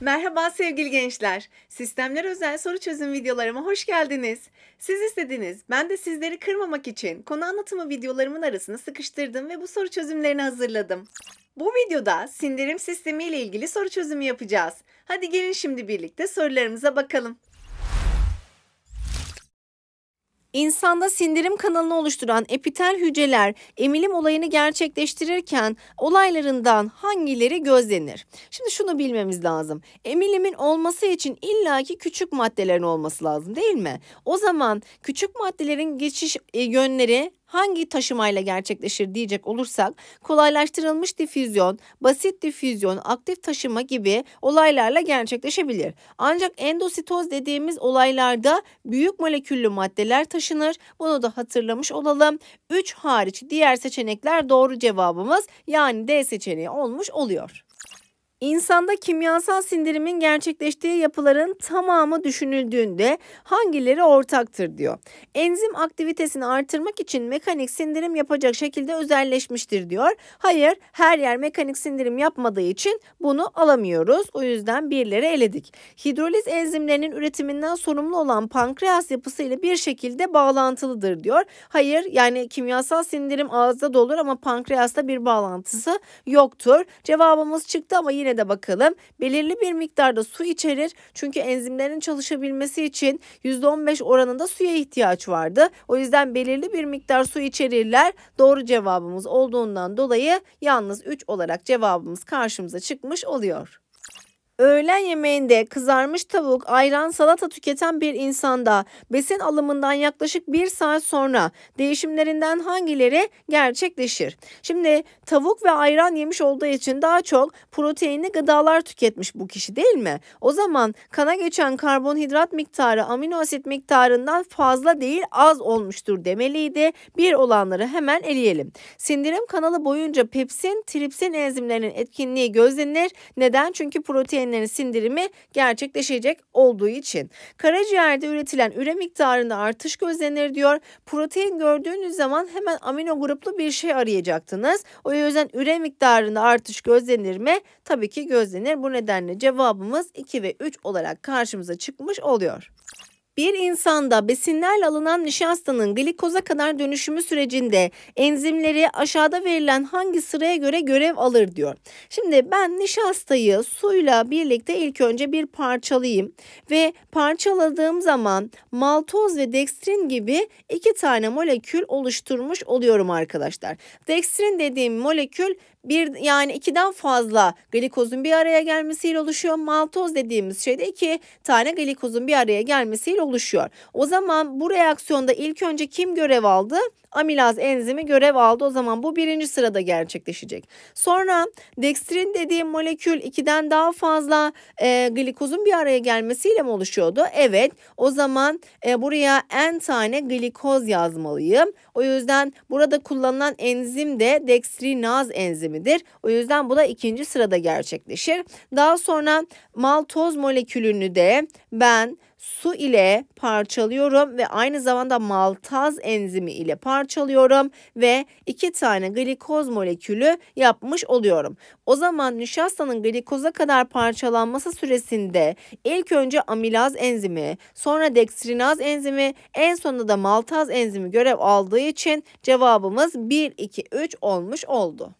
Merhaba sevgili gençler. Sistemler özel soru çözüm videolarıma hoş geldiniz. Siz istediniz. Ben de sizleri kırmamak için konu anlatımı videolarımın arasını sıkıştırdım ve bu soru çözümlerini hazırladım. Bu videoda sindirim sistemi ile ilgili soru çözümü yapacağız. Hadi gelin şimdi birlikte sorularımıza bakalım. İnsanda sindirim kanalını oluşturan epitel hücreler emilim olayını gerçekleştirirken olaylarından hangileri gözlenir? Şimdi şunu bilmemiz lazım. Emilimin olması için illaki küçük maddelerin olması lazım değil mi? O zaman küçük maddelerin geçiş e, yönleri hangi taşımayla gerçekleşir diyecek olursak kolaylaştırılmış difüzyon, basit difüzyon, aktif taşıma gibi olaylarla gerçekleşebilir. Ancak endositoz dediğimiz olaylarda büyük moleküllü maddeler taşınır. Bunu da hatırlamış olalım. 3 hariç diğer seçenekler doğru cevabımız yani D seçeneği olmuş oluyor. İnsanda kimyasal sindirimin gerçekleştiği yapıların tamamı düşünüldüğünde hangileri ortaktır diyor. Enzim aktivitesini artırmak için mekanik sindirim yapacak şekilde özelleşmiştir diyor. Hayır her yer mekanik sindirim yapmadığı için bunu alamıyoruz. O yüzden birleri eledik. Hidroliz enzimlerinin üretiminden sorumlu olan pankreas yapısıyla bir şekilde bağlantılıdır diyor. Hayır yani kimyasal sindirim ağızda da ama pankreasta bir bağlantısı yoktur. Cevabımız çıktı ama yine yine de bakalım. Belirli bir miktarda su içerir. Çünkü enzimlerin çalışabilmesi için %15 oranında suya ihtiyaç vardı. O yüzden belirli bir miktar su içerirler. Doğru cevabımız olduğundan dolayı yalnız 3 olarak cevabımız karşımıza çıkmış oluyor. Öğlen yemeğinde kızarmış tavuk, ayran, salata tüketen bir insanda besin alımından yaklaşık bir saat sonra değişimlerinden hangileri gerçekleşir? Şimdi tavuk ve ayran yemiş olduğu için daha çok proteinli gıdalar tüketmiş bu kişi değil mi? O zaman kana geçen karbonhidrat miktarı amino asit miktarından fazla değil az olmuştur demeliydi. Bir olanları hemen eleyelim. Sindirim kanalı boyunca pepsin, tripsin enzimlerinin etkinliği gözlenir. Neden? Çünkü protein vitaminlerin sindirimi gerçekleşecek olduğu için. Karaciğerde üretilen üre miktarında artış gözlenir diyor. Protein gördüğünüz zaman hemen amino gruplu bir şey arayacaktınız. O yüzden üre miktarında artış gözlenir mi? Tabii ki gözlenir. Bu nedenle cevabımız 2 ve 3 olarak karşımıza çıkmış oluyor. Bir insanda besinlerle alınan nişastanın glikoza kadar dönüşümü sürecinde enzimleri aşağıda verilen hangi sıraya göre görev alır diyor. Şimdi ben nişastayı suyla birlikte ilk önce bir parçalayayım ve parçaladığım zaman maltoz ve dekstrin gibi iki tane molekül oluşturmuş oluyorum arkadaşlar. Dekstrin dediğim molekül bir yani ikiden fazla glikozun bir araya gelmesiyle oluşuyor. Maltoz dediğimiz şeyde iki tane glikozun bir araya gelmesiyle oluşuyor. O zaman bu reaksiyonda ilk önce kim görev aldı? amilaz enzimi görev aldı. O zaman bu birinci sırada gerçekleşecek. Sonra dekstrin dediğim molekül 2'den daha fazla e, glikozun bir araya gelmesiyle mi oluşuyordu? Evet. O zaman e, buraya en tane glikoz yazmalıyım. O yüzden burada kullanılan enzim de dekstrinaz enzimidir. O yüzden bu da ikinci sırada gerçekleşir. Daha sonra maltoz molekülünü de ben su ile parçalıyorum ve aynı zamanda maltaz enzimi ile parçalıyorum ve iki tane glikoz molekülü yapmış oluyorum. O zaman nişastanın glikoza kadar parçalanması süresinde ilk önce amilaz enzimi, sonra dekstrinaz enzimi, en sonunda da maltaz enzimi görev aldığı için cevabımız 1 2 3 olmuş oldu.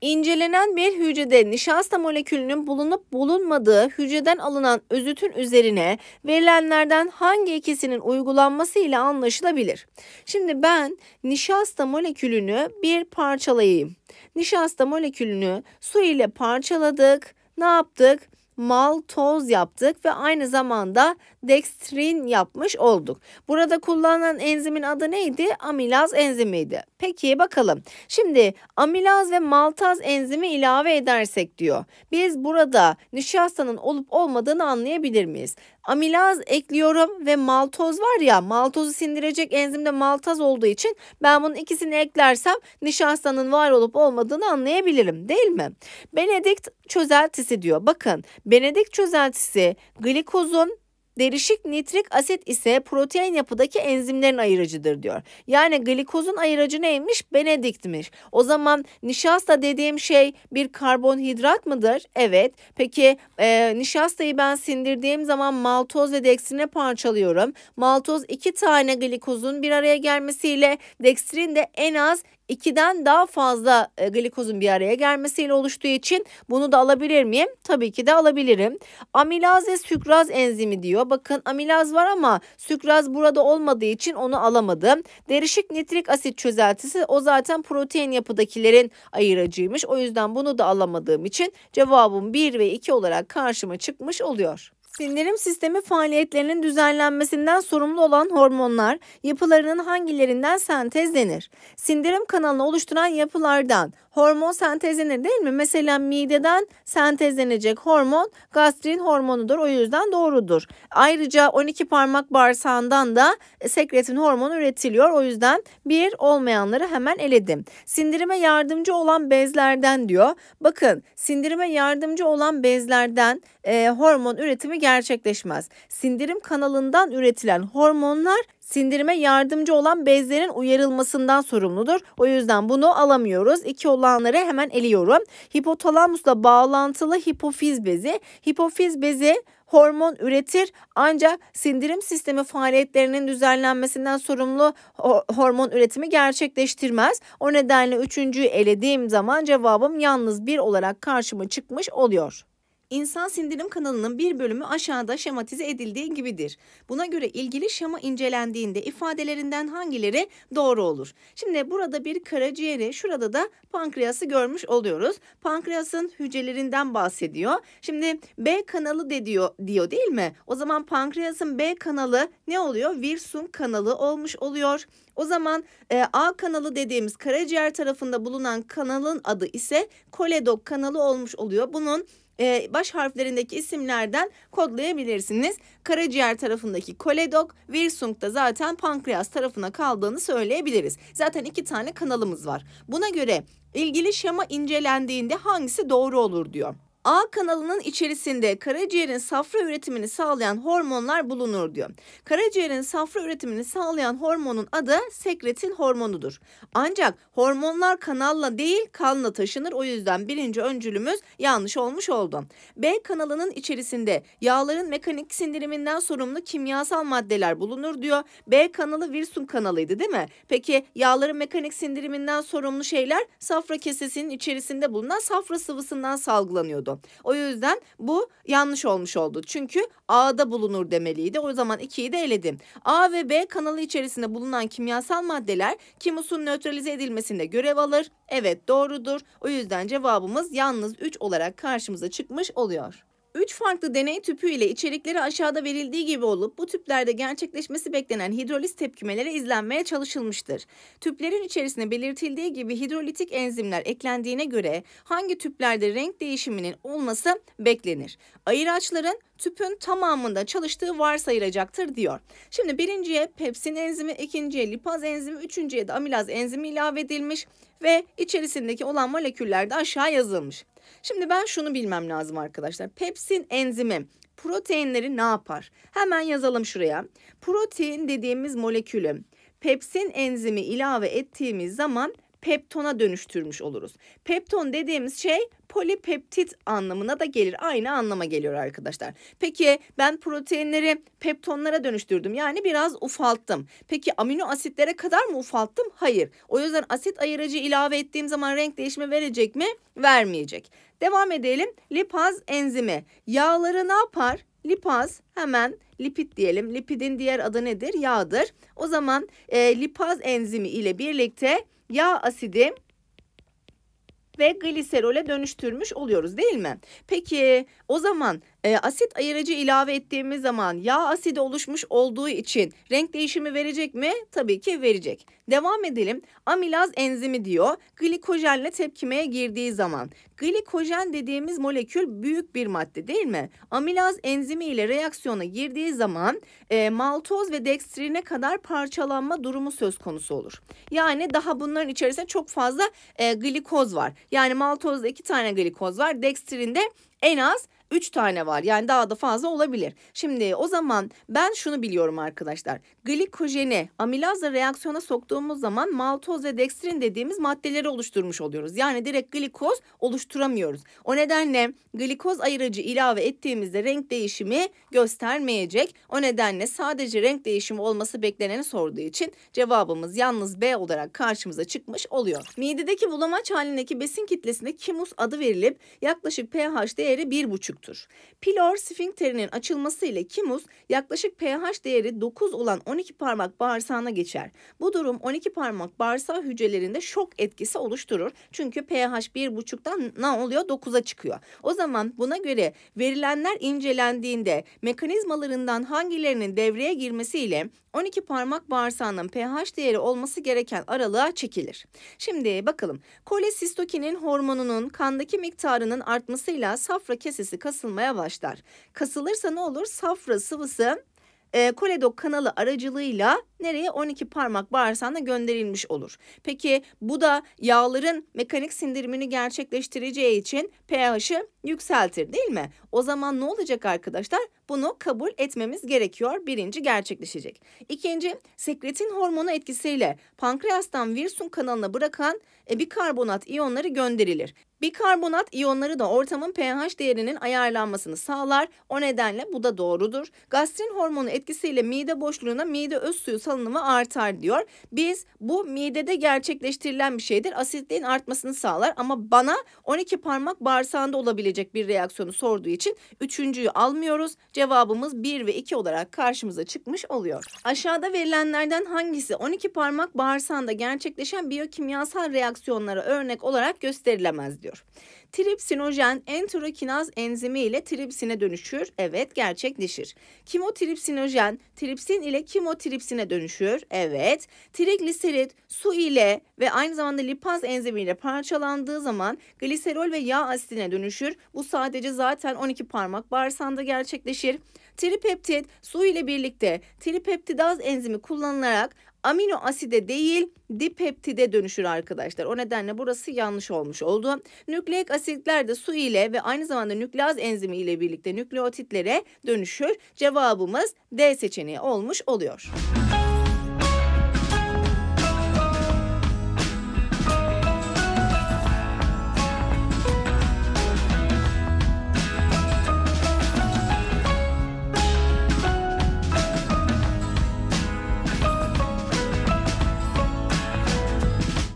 İncelenen bir hücrede nişasta molekülünün bulunup bulunmadığı hücreden alınan özütün üzerine verilenlerden hangi ikisinin uygulanması ile anlaşılabilir. Şimdi ben nişasta molekülünü bir parçalayayım. Nişasta molekülünü su ile parçaladık. Ne yaptık? Mal toz yaptık ve aynı zamanda dextrin yapmış olduk. Burada kullanılan enzimin adı neydi? Amilaz enzimiydi. Peki bakalım. Şimdi amilaz ve maltaz enzimi ilave edersek diyor. Biz burada nişastanın olup olmadığını anlayabilir miyiz? amilaz ekliyorum ve maltoz var ya maltozu sindirecek enzimde maltaz olduğu için ben bunun ikisini eklersem nişastanın var olup olmadığını anlayabilirim değil mi? Benedikt çözeltisi diyor. Bakın Benedikt çözeltisi glikozun Derişik nitrik asit ise protein yapıdaki enzimlerin ayırıcıdır diyor. Yani glikozun ayırıcı neymiş? Benediktmiş. O zaman nişasta dediğim şey bir karbonhidrat mıdır? Evet. Peki e, nişastayı ben sindirdiğim zaman maltoz ve deksine parçalıyorum. Maltoz iki tane glikozun bir araya gelmesiyle dekstrin de en az 2'den daha fazla e, glikozun bir araya gelmesiyle oluştuğu için bunu da alabilir miyim? Tabii ki de alabilirim. Amilaz ve sükraz enzimi diyor. Bakın amilaz var ama sükraz burada olmadığı için onu alamadım. Derişik nitrik asit çözeltisi o zaten protein yapıdakilerin ayıracıymış. O yüzden bunu da alamadığım için cevabım 1 ve 2 olarak karşıma çıkmış oluyor. Sindirim sistemi faaliyetlerinin düzenlenmesinden sorumlu olan hormonlar yapılarının hangilerinden sentezlenir? Sindirim kanalını oluşturan yapılardan hormon sentezlenir değil mi? Mesela mideden sentezlenecek hormon gastrin hormonudur. O yüzden doğrudur. Ayrıca 12 parmak bağırsağından da sekretin hormonu üretiliyor. O yüzden bir olmayanları hemen eledim. Sindirime yardımcı olan bezlerden diyor. Bakın sindirime yardımcı olan bezlerden e, hormon üretimi gerçekleşiyor gerçekleşmez. Sindirim kanalından üretilen hormonlar sindirime yardımcı olan bezlerin uyarılmasından sorumludur. O yüzden bunu alamıyoruz. İki olanları hemen eliyorum. Hipotalamusla bağlantılı hipofiz bezi. Hipofiz bezi hormon üretir ancak sindirim sistemi faaliyetlerinin düzenlenmesinden sorumlu hormon üretimi gerçekleştirmez. O nedenle üçüncüyü elediğim zaman cevabım yalnız bir olarak karşıma çıkmış oluyor. İnsan sindirim kanalının bir bölümü aşağıda şematize edildiği gibidir. Buna göre ilgili şema incelendiğinde ifadelerinden hangileri doğru olur? Şimdi burada bir karaciğeri, şurada da pankreası görmüş oluyoruz. Pankreasın hücrelerinden bahsediyor. Şimdi B kanalı de diyor, diyor değil mi? O zaman pankreasın B kanalı ne oluyor? Virsun kanalı olmuş oluyor. O zaman e, A kanalı dediğimiz karaciğer tarafında bulunan kanalın adı ise koledok kanalı olmuş oluyor. Bunun e, baş harflerindeki isimlerden kodlayabilirsiniz. Karaciğer tarafındaki koledok, virsung da zaten pankreas tarafına kaldığını söyleyebiliriz. Zaten iki tane kanalımız var. Buna göre ilgili şema incelendiğinde hangisi doğru olur diyor. A kanalının içerisinde karaciğerin safra üretimini sağlayan hormonlar bulunur diyor. Karaciğerin safra üretimini sağlayan hormonun adı sekretin hormonudur. Ancak hormonlar kanalla değil kanla taşınır. O yüzden birinci öncülümüz yanlış olmuş oldu. B kanalının içerisinde yağların mekanik sindiriminden sorumlu kimyasal maddeler bulunur diyor. B kanalı Wilson kanalıydı değil mi? Peki yağların mekanik sindiriminden sorumlu şeyler safra kesesinin içerisinde bulunan safra sıvısından salgılanıyordu. O yüzden bu yanlış olmuş oldu. Çünkü A'da bulunur demeliydi. O zaman 2'yi de eledim. A ve B kanalı içerisinde bulunan kimyasal maddeler kimusun nötralize edilmesinde görev alır. Evet doğrudur. O yüzden cevabımız yalnız 3 olarak karşımıza çıkmış oluyor. 3 farklı deney tüpü ile içerikleri aşağıda verildiği gibi olup bu tüplerde gerçekleşmesi beklenen hidroliz tepkimelere izlenmeye çalışılmıştır. Tüplerin içerisine belirtildiği gibi hidrolitik enzimler eklendiğine göre hangi tüplerde renk değişiminin olması beklenir. Ayıraçların tüpün tamamında çalıştığı varsayılacaktır diyor. Şimdi birinciye pepsin enzimi, ikinciye lipaz enzimi, üçüncüye de amilaz enzimi ilave edilmiş ve içerisindeki olan moleküller de aşağı yazılmış. Şimdi ben şunu bilmem lazım arkadaşlar. Pepsin enzimi proteinleri ne yapar? Hemen yazalım şuraya. Protein dediğimiz molekülü pepsin enzimi ilave ettiğimiz zaman peptona dönüştürmüş oluruz. Pepton dediğimiz şey polipeptit anlamına da gelir. Aynı anlama geliyor arkadaşlar. Peki ben proteinleri peptonlara dönüştürdüm. Yani biraz ufalttım. Peki amino asitlere kadar mı ufalttım? Hayır. O yüzden asit ayırıcı ilave ettiğim zaman renk değişimi verecek mi? Vermeyecek. Devam edelim. Lipaz enzimi. Yağları ne yapar? Lipaz hemen lipid diyelim. Lipidin diğer adı nedir? Yağdır. O zaman e, lipaz enzimi ile birlikte yağ asidi ve gliserole dönüştürmüş oluyoruz değil mi? Peki o zaman e, asit ayırıcı ilave ettiğimiz zaman yağ asidi oluşmuş olduğu için renk değişimi verecek mi? Tabii ki verecek. Devam edelim. Amilaz enzimi diyor. Glikojenle tepkimeye girdiği zaman. Glikojen dediğimiz molekül büyük bir madde değil mi? Amilaz enzimi ile reaksiyona girdiği zaman e, maltoz ve dekstrine kadar parçalanma durumu söz konusu olur. Yani daha bunların içerisinde çok fazla e, glikoz var. Yani maltozda iki tane glikoz var. Dekstrinde en az 3 tane var. Yani daha da fazla olabilir. Şimdi o zaman ben şunu biliyorum arkadaşlar. Glikojeni amilazla reaksiyona soktuğumuz zaman maltoz ve dekstrin dediğimiz maddeleri oluşturmuş oluyoruz. Yani direkt glikoz oluşturamıyoruz. O nedenle glikoz ayırıcı ilave ettiğimizde renk değişimi göstermeyecek. O nedenle sadece renk değişimi olması bekleneni sorduğu için cevabımız yalnız B olarak karşımıza çıkmış oluyor. Midedeki bulamaç halindeki besin kitlesinde kimus adı verilip yaklaşık pH değeri 1,5 boşluktur. Pilor sfinkterinin açılması ile kimus yaklaşık pH değeri 9 olan 12 parmak bağırsağına geçer. Bu durum 12 parmak bağırsağı hücrelerinde şok etkisi oluşturur. Çünkü pH 1.5'tan ne oluyor? 9'a çıkıyor. O zaman buna göre verilenler incelendiğinde mekanizmalarından hangilerinin devreye girmesiyle 12 parmak bağırsağının pH değeri olması gereken aralığa çekilir. Şimdi bakalım. Kolesistokinin hormonunun kandaki miktarının artmasıyla safra kesesi kasılmaya başlar. Kasılırsa ne olur? Safra sıvısı e, ee, koledok kanalı aracılığıyla nereye 12 parmak bağırsağına gönderilmiş olur. Peki bu da yağların mekanik sindirimini gerçekleştireceği için pH'ı yükseltir değil mi? O zaman ne olacak arkadaşlar? Bunu kabul etmemiz gerekiyor. Birinci gerçekleşecek. İkinci sekretin hormonu etkisiyle pankreastan virüsün kanalına bırakan e, karbonat iyonları gönderilir. Bikarbonat iyonları da ortamın pH değerinin ayarlanmasını sağlar. O nedenle bu da doğrudur. Gastrin hormonu etkisiyle mide boşluğuna mide öz suyu salınımı artar diyor. Biz bu midede gerçekleştirilen bir şeydir. Asitliğin artmasını sağlar ama bana 12 parmak bağırsağında olabilecek bir reaksiyonu sorduğu için üçüncüyü almıyoruz. Cevabımız 1 ve 2 olarak karşımıza çıkmış oluyor. Aşağıda verilenlerden hangisi 12 parmak bağırsağında gerçekleşen biyokimyasal reaksiyonlara örnek olarak gösterilemez diyor ediyor. Tripsinojen enterokinaz enzimi ile tripsine dönüşür. Evet gerçekleşir. Kimotripsinojen tripsin ile kimotripsine dönüşür. Evet. Trigliserit su ile ve aynı zamanda lipaz enzimi ile parçalandığı zaman gliserol ve yağ asidine dönüşür. Bu sadece zaten 12 parmak bağırsağında gerçekleşir. Tripeptit su ile birlikte tripeptidaz enzimi kullanılarak amino aside değil dipeptide dönüşür arkadaşlar. O nedenle burası yanlış olmuş oldu. Nükleik asitler de su ile ve aynı zamanda nükleaz enzimi ile birlikte nükleotitlere dönüşür. Cevabımız D seçeneği olmuş oluyor.